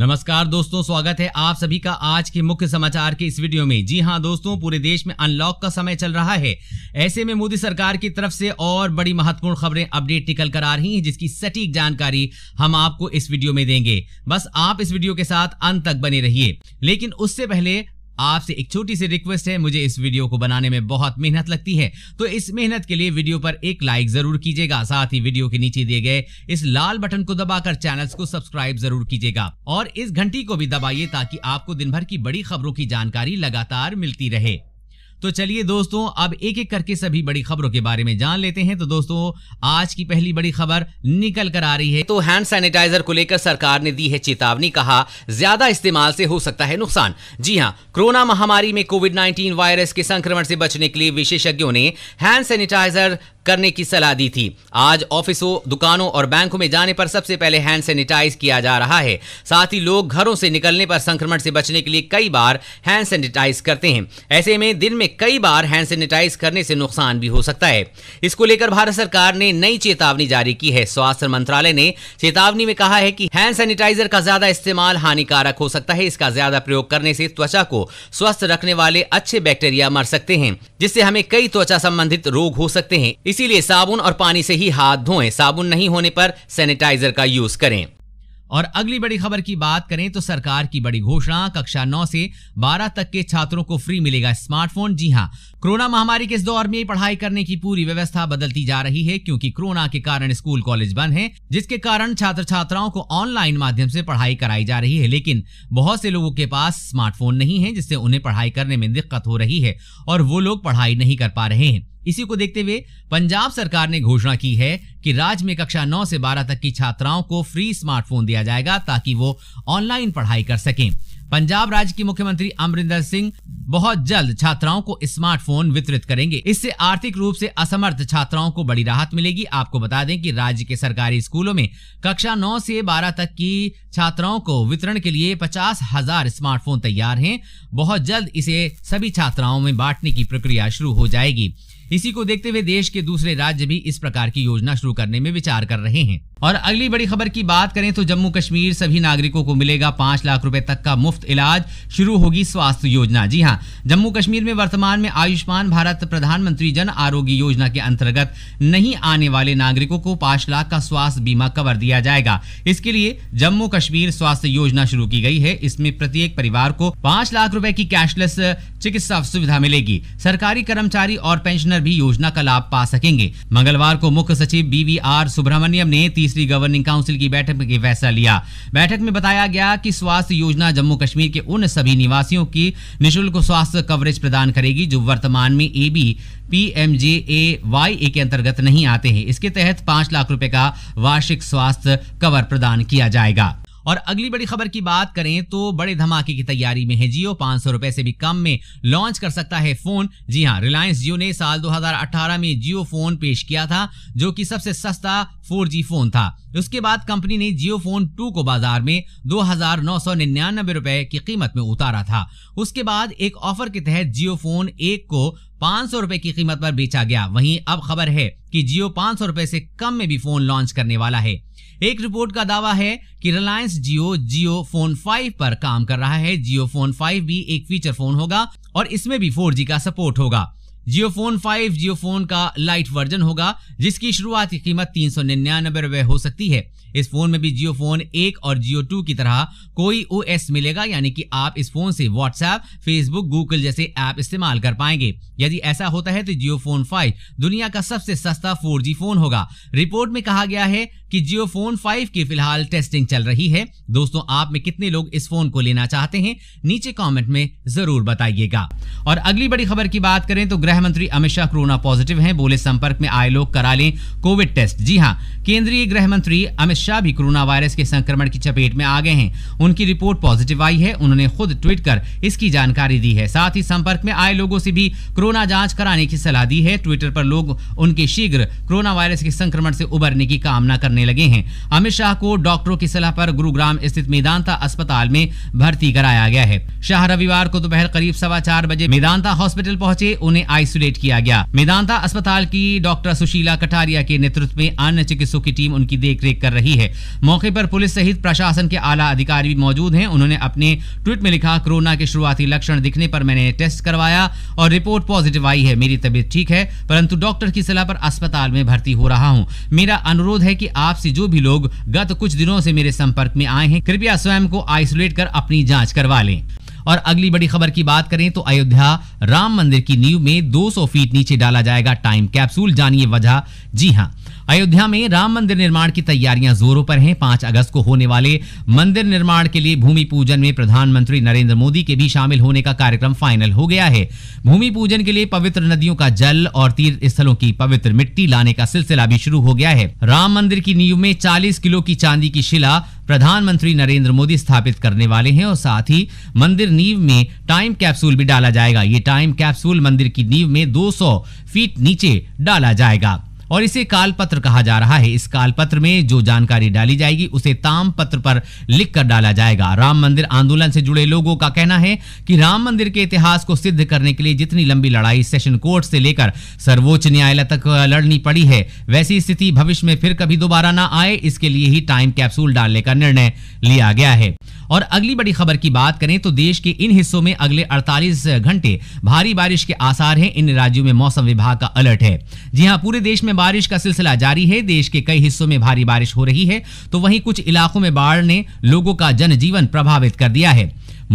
नमस्कार दोस्तों स्वागत है आप सभी का आज के मुख्य समाचार के इस वीडियो में जी हां दोस्तों पूरे देश में अनलॉक का समय चल रहा है ऐसे में मोदी सरकार की तरफ से और बड़ी महत्वपूर्ण खबरें अपडेट निकल कर आ रही हैं जिसकी सटीक जानकारी हम आपको इस वीडियो में देंगे बस आप इस वीडियो के साथ अंत तक बने रहिए लेकिन उससे पहले आपसे एक छोटी सी रिक्वेस्ट है मुझे इस वीडियो को बनाने में बहुत मेहनत लगती है तो इस मेहनत के लिए वीडियो पर एक लाइक जरूर कीजिएगा साथ ही वीडियो के नीचे दिए गए इस लाल बटन को दबाकर चैनल को सब्सक्राइब जरूर कीजिएगा और इस घंटी को भी दबाइए ताकि आपको दिन भर की बड़ी खबरों की जानकारी लगातार मिलती रहे तो चलिए दोस्तों अब एक एक करके सभी बड़ी खबरों के बारे में जान लेते हैं तो दोस्तों आज की पहली बड़ी खबर निकल कर आ रही है तो हैंड सैनिटाइजर को लेकर सरकार ने दी है चेतावनी कहा ज्यादा इस्तेमाल से हो सकता है नुकसान जी हाँ कोरोना महामारी में कोविड नाइन्टीन वायरस के संक्रमण से बचने के लिए विशेषज्ञों ने हैंड सैनिटाइजर करने की सलाह दी थी आज ऑफिसों दुकानों और बैंकों में जाने पर सबसे पहले हैंड सैनिटाइज किया जा रहा है साथ ही लोग घरों से निकलने पर संक्रमण से बचने के लिए कई बार हैंड सैनिटाइज करते हैं ऐसे में दिन में कई बार हैंड सैनिटाइज करने से नुकसान भी हो सकता है इसको लेकर भारत सरकार ने नई चेतावनी जारी की है स्वास्थ्य मंत्रालय ने चेतावनी में कहा है कि हैंड सैनिटाइजर का ज्यादा इस्तेमाल हानिकारक हो सकता है इसका ज्यादा प्रयोग करने से त्वचा को स्वस्थ रखने वाले अच्छे बैक्टीरिया मर सकते हैं जिससे हमें कई त्वचा संबंधित रोग हो सकते हैं इस इसीलिए साबुन और पानी से ही हाथ धोएं साबुन नहीं होने पर सैनिटाइजर का यूज करें और अगली बड़ी खबर की बात करें तो सरकार की बड़ी घोषणा कक्षा नौ से बारह तक के छात्रों को फ्री मिलेगा स्मार्टफोन जी हाँ कोरोना महामारी के इस दौर में पढ़ाई करने की पूरी व्यवस्था बदलती जा रही है क्योंकि कोरोना के कारण स्कूल कॉलेज बंद हैं जिसके कारण छात्र छात्राओं को ऑनलाइन माध्यम से पढ़ाई कराई जा रही है लेकिन बहुत से लोगों के पास स्मार्टफोन नहीं है जिससे उन्हें पढ़ाई करने में दिक्कत हो रही है और वो लोग पढ़ाई नहीं कर पा रहे हैं इसी को देखते हुए पंजाब सरकार ने घोषणा की है कि राज्य में कक्षा नौ से बारह तक की छात्राओं को फ्री स्मार्टफोन दिया जाएगा ताकि वो ऑनलाइन पढ़ाई कर सकें पंजाब राज्य की मुख्यमंत्री अमरिंदर सिंह बहुत जल्द छात्राओं को स्मार्टफोन वितरित करेंगे इससे आर्थिक रूप से असमर्थ छात्राओं को बड़ी राहत मिलेगी आपको बता दें कि राज्य के सरकारी स्कूलों में कक्षा 9 से 12 तक की छात्राओं को वितरण के लिए पचास हजार स्मार्टफोन तैयार हैं बहुत जल्द इसे सभी छात्राओं में बांटने की प्रक्रिया शुरू हो जाएगी इसी को देखते हुए देश के दूसरे राज्य भी इस प्रकार की योजना शुरू करने में विचार कर रहे हैं और अगली बड़ी खबर की बात करें तो जम्मू कश्मीर सभी नागरिकों को मिलेगा पांच लाख रुपए तक का मुफ्त इलाज शुरू होगी स्वास्थ्य योजना जी हाँ जम्मू कश्मीर में वर्तमान में आयुष्मान भारत प्रधानमंत्री जन आरोग्य योजना के अंतर्गत नहीं आने वाले नागरिकों को पांच लाख का स्वास्थ्य बीमा कवर दिया जाएगा इसके लिए जम्मू कश्मीर स्वास्थ्य योजना शुरू की गई है इसमें प्रत्येक परिवार को पांच लाख रूपए की कैशलेस चिकित्सा सुविधा मिलेगी सरकारी कर्मचारी और पेंशनर भी योजना का लाभ पा सकेंगे मंगलवार को मुख्य सचिव बी वी आर सुब्रमण्यम ने तीसरी गवर्निंग काउंसिल की बैठक में फैसला लिया बैठक में बताया गया कि स्वास्थ्य योजना जम्मू कश्मीर के उन सभी निवासियों की निःशुल्क स्वास्थ्य कवरेज प्रदान करेगी जो वर्तमान में B P M J A Y A के अंतर्गत नहीं आते हैं इसके तहत पांच लाख रुपए का वार्षिक स्वास्थ्य कवर प्रदान किया जाएगा और अगली बड़ी खबर की बात करें तो बड़े धमाके की तैयारी में है जियो पांच सौ रुपए से भी कम में लॉन्च कर सकता है फोन जी हाँ रिलायंस जियो ने साल 2018 में जियो फोन पेश किया था जो कि सबसे सस्ता 4G फोन था उसके बाद कंपनी ने जियो फोन टू को बाजार में दो हजार नौ रुपए की कीमत में उतारा था उसके बाद एक ऑफर के तहत जियो फोन एक को पाँच सौ रुपए की कीमत पर बेचा गया वहीं अब खबर है कि जियो पाँच सौ रुपए से कम में भी फोन लॉन्च करने वाला है एक रिपोर्ट का दावा है कि रिलायंस जियो जियो फोन फाइव पर काम कर रहा है जियो फोन फाइव भी एक फीचर फोन होगा और इसमें भी जी का सपोर्ट होगा Jio phone five Jio phone का लाइट वर्जन होगा जिसकी शुरुआत की कीमत तीन सौ निन्यानबे रुपए हो सकती है इस फोन में भी जियो फोन एक और जियो टू की तरह कोई ओ मिलेगा यानी कि आप इस फोन से व्हाट्सएप फेसबुक गूगल जैसे ऐप इस्तेमाल कर पाएंगे यदि ऐसा होता है तो जियो फोन फाइव दुनिया का सबसे सस्ता फोर फोन होगा रिपोर्ट में कहा गया है कि जियो फोन फाइव की फिलहाल टेस्टिंग चल रही है दोस्तों आप में कितने लोग इस फोन को लेना चाहते हैं नीचे कमेंट में जरूर बताइएगा और अगली बड़ी खबर की बात करें तो गृह मंत्री अमित शाह कोरोना पॉजिटिव हैं बोले संपर्क में आए लोग करा लें कोविड टेस्ट जी हाँ केंद्रीय गृह मंत्री अमित शाह भी कोरोना वायरस के संक्रमण की चपेट में आ गए हैं उनकी रिपोर्ट पॉजिटिव आई है उन्होंने खुद ट्वीट कर इसकी जानकारी दी है साथ ही संपर्क में आए लोगों से भी कोरोना जांच कराने की सलाह दी है ट्विटर पर लोग उनके शीघ्र कोरोना वायरस के संक्रमण से उबरने की कामना करने करने लगे हैं अमित शाह को डॉक्टरों की सलाह पर गुरुग्राम स्थित मेदांता अस्पताल में भर्ती कराया गया है शाह रविवार को दोपहर करीब सवा चार बजे मेदांता हॉस्पिटल पहुंचे उन्हें आइसोलेट किया गया मेदांता अस्पताल की डॉक्टर सुशीला कटारिया के नेतृत्व में अन्य चिकित्सकों की टीम उनकी देखरेख कर रही है मौके पर पुलिस सहित प्रशासन के आला अधिकारी भी मौजूद हैं उन्होंने अपने ट्वीट में लिखा कोरोना के शुरुआती लक्षण दिखने पर मैंने टेस्ट करवाया और रिपोर्ट पॉजिटिव आई है मेरी तबीयत ठीक है परंतु डॉक्टर की सलाह पर अस्पताल में भर्ती हो रहा हूँ मेरा अनुरोध है की आप आपसी जो भी लोग गत कुछ दिनों से मेरे संपर्क में आए हैं कृपया स्वयं को आइसोलेट कर अपनी जांच करवा लें और अगली बड़ी खबर की बात करें तो अयोध्या राम मंदिर की नींव में 200 फीट नीचे डाला जाएगा टाइम कैप्सूल जानिए वजह जी हाँ अयोध्या में राम मंदिर निर्माण की तैयारियां जोरों पर हैं पांच अगस्त को होने वाले मंदिर निर्माण के लिए भूमि पूजन में प्रधानमंत्री नरेंद्र मोदी के भी शामिल होने का कार्यक्रम फाइनल हो गया है भूमि पूजन के लिए पवित्र नदियों का जल और तीर्थ स्थलों की पवित्र मिट्टी लाने का सिलसिला भी शुरू हो गया है राम मंदिर की नींव में चालीस किलो की चांदी की शिला प्रधानमंत्री नरेंद्र मोदी स्थापित करने वाले हैं और साथ ही मंदिर नींव में टाइम कैप्सूल भी डाला जाएगा ये टाइम कैप्सूल मंदिर की नींव में 200 फीट नीचे डाला जाएगा और इसे कालपत्र कहा जा रहा है इस कालपत्र में जो जानकारी डाली जाएगी उसे ताम पत्र पर लिख कर डाला जाएगा राम मंदिर आंदोलन से जुड़े लोगों का कहना है कि राम मंदिर के इतिहास को सिद्ध करने के लिए जितनी लंबी लड़ाई सेशन कोर्ट से लेकर सर्वोच्च न्यायालय तक लड़नी पड़ी है वैसी स्थिति भविष्य में फिर कभी दोबारा ना आए इसके लिए ही टाइम कैप्सूल डालने का निर्णय लिया गया है और अगली बड़ी खबर की बात करें तो देश के इन हिस्सों में अगले 48 घंटे भारी बारिश के आसार हैं इन राज्यों में मौसम विभाग का अलर्ट है जी हाँ पूरे देश में बारिश का सिलसिला जारी है देश के कई हिस्सों में भारी बारिश हो रही है तो वहीं कुछ इलाकों में बाढ़ ने लोगों का जनजीवन प्रभावित कर दिया है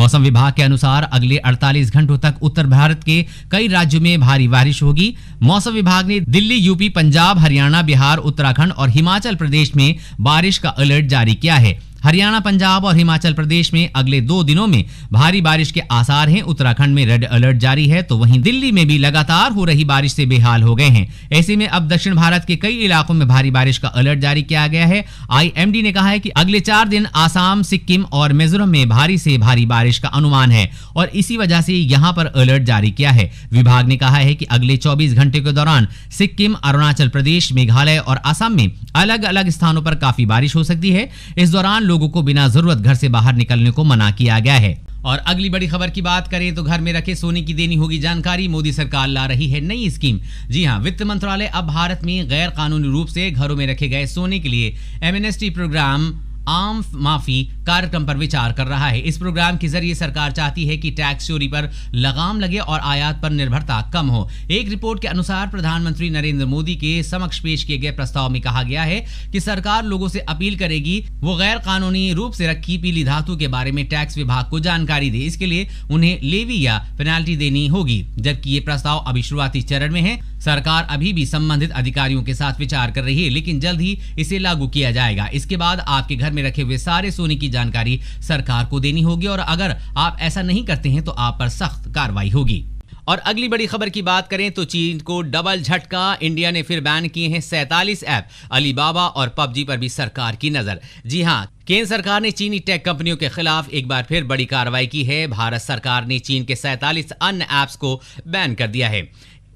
मौसम विभाग के अनुसार अगले 48 घंटों तक उत्तर भारत के कई राज्यों में भारी बारिश होगी मौसम विभाग ने दिल्ली यूपी पंजाब हरियाणा बिहार उत्तराखंड और हिमाचल प्रदेश में बारिश का अलर्ट जारी किया है हरियाणा पंजाब और हिमाचल प्रदेश में अगले दो दिनों में भारी बारिश के आसार हैं उत्तराखंड में रेड अलर्ट जारी है तो वहीं दिल्ली में भी लगातार हो रही बारिश से बेहाल हो गए हैं ऐसे में अब दक्षिण भारत के कई इलाकों में भारी बारिश का अलर्ट जारी किया गया है आईएमडी ने कहा है कि अगले चार दिन आसाम सिक्किम और मिजोरम में भारी से भारी बारिश का अनुमान है और इसी वजह से यहाँ पर अलर्ट जारी किया है विभाग ने कहा है कि अगले चौबीस घंटे के दौरान सिक्किम अरुणाचल प्रदेश मेघालय और असम में अलग अलग स्थानों पर काफी बारिश हो सकती है इस दौरान लोगों को बिना जरूरत घर से बाहर निकलने को मना किया गया है और अगली बड़ी खबर की बात करें तो घर में रखे सोने की देनी होगी जानकारी मोदी सरकार ला रही है नई स्कीम जी हाँ वित्त मंत्रालय अब भारत में गैर कानूनी रूप से घरों में रखे गए सोने के लिए एमएनएसटी प्रोग्राम आम माफी कार्यक्रम पर विचार कर रहा है इस प्रोग्राम के जरिए सरकार चाहती है कि टैक्स चोरी पर लगाम लगे और आयात पर निर्भरता कम हो एक रिपोर्ट के अनुसार प्रधानमंत्री नरेंद्र मोदी के समक्ष पेश किए गए प्रस्ताव में कहा गया है कि सरकार लोगों से अपील करेगी वो गैर कानूनी रूप से रखी पीली धातु के बारे में टैक्स विभाग को जानकारी दे इसके लिए उन्हें लेवी या पेनाल्टी देनी होगी जबकि ये प्रस्ताव अभी शुरुआती चरण में है सरकार अभी भी संबंधित अधिकारियों के साथ विचार कर रही है लेकिन जल्द ही इसे लागू किया जाएगा इसके बाद आपके घर में रखे हुए सारे सोने की जानकारी सरकार को देनी होगी और अगर आप ऐसा नहीं करते हैं तो आप पर सख्त कार्रवाई होगी और अगली बड़ी खबर की बात करें तो चीन को डबल झटका इंडिया ने फिर बैन किए हैं सैतालीस ऐप अलीबाबा और पबजी पर भी सरकार की नजर जी हाँ केंद्र सरकार ने चीनी टेक कंपनियों के खिलाफ एक बार फिर बड़ी कार्रवाई की है भारत सरकार ने चीन के सैतालीस अन्य ऐप्स को बैन कर दिया है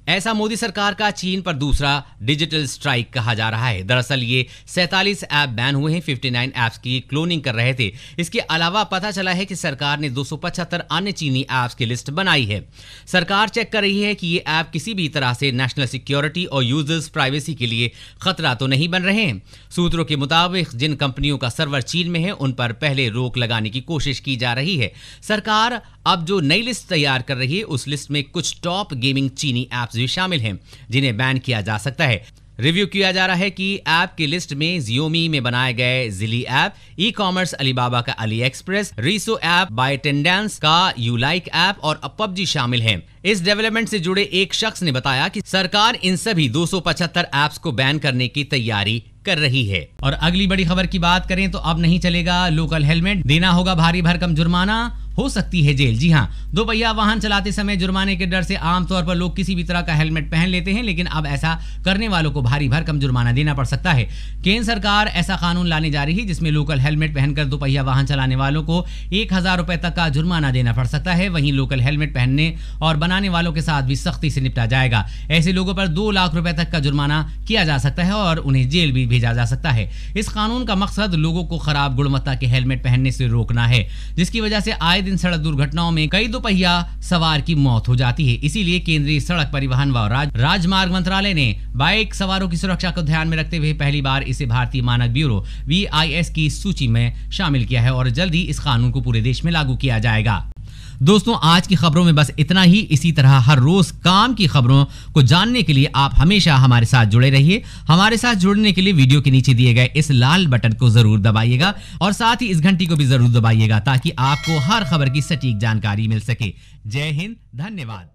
ऐसा मोदी सरकार का चीन पर दूसरा डिजिटल स्ट्राइक कहा जा रहा है दरअसल ये सैतालीस ऐप बैन हुए हैं 59 ऐप्स की क्लोनिंग कर रहे थे इसके अलावा पता चला है कि सरकार ने 275 अन्य चीनी ऐप्स की लिस्ट बनाई है सरकार चेक कर रही है कि ये ऐप किसी भी तरह से नेशनल सिक्योरिटी और यूजर्स प्राइवेसी के लिए खतरा तो नहीं बन रहे हैं सूत्रों के मुताबिक जिन कंपनियों का सर्वर चीन में है उन पर पहले रोक लगाने की कोशिश की जा रही है सरकार अब जो नई लिस्ट तैयार कर रही है उस लिस्ट में कुछ टॉप गेमिंग चीनी ऐप्स ऐप्स भी शामिल हैं जिन्हें बैन किया जा सकता है रिव्यू किया जा रहा है कि ऐप की लिस्ट में जियोमी में बनाए गए Zili app e commerce Alibaba का AliExpress Resso app ByteDance का यू लाइक ऐप और पबजी शामिल हैं। इस डेवलपमेंट से जुड़े एक शख्स ने बताया कि सरकार इन सभी 275 ऐप्स को बैन करने की तैयारी कर रही है और अगली बड़ी खबर की बात करें तो अब नहीं चलेगा लोकल हेलमेट देना होगा भारी भरकम जुर्माना हो सकती है जेल जी हाँ दो पहिया वाहन चलाते समय जुर्माने के डर से आमतौर पर लोग किसी भी तरह का हेलमेट पहन लेते हैं लेकिन अब ऐसा करने वालों को भारी भरकम जुर्माना देना पड़ सकता है केंद्र सरकार ऐसा कानून लाने जा रही है जिसमें लोकल हेलमेट पहनकर दोपहिया वाहन चलाने वालों को एक हजार रुपए तक का जुर्माना देना पड़ सकता है वहीं लोकल हेलमेट पहनने और बनाने वालों के साथ भी सख्ती से निपटा जाएगा ऐसे लोगों पर दो लाख रुपए तक का जुर्माना किया जा सकता है और उन्हें जेल भी भेजा जा सकता है इस कानून का मकसद लोगों को खराब गुणवत्ता के हेलमेट पहनने से रोकना है जिसकी वजह से आय दिन सड़क दुर्घटनाओं में कई दोपहिया सवार की मौत हो जाती है इसीलिए केंद्रीय सड़क परिवहन व राज, राजमार्ग मंत्रालय ने बाइक सवारों की सुरक्षा को ध्यान में रखते हुए पहली बार इसे भारतीय मानक ब्यूरो वी की सूची में शामिल किया है और जल्द ही इस कानून को पूरे देश में लागू किया जाएगा दोस्तों आज की खबरों में बस इतना ही इसी तरह हर रोज काम की खबरों को जानने के लिए आप हमेशा हमारे साथ जुड़े रहिए हमारे साथ जुड़ने के लिए वीडियो के नीचे दिए गए इस लाल बटन को जरूर दबाइएगा और साथ ही इस घंटी को भी जरूर दबाइएगा ताकि आपको हर खबर की सटीक जानकारी मिल सके जय हिंद धन्यवाद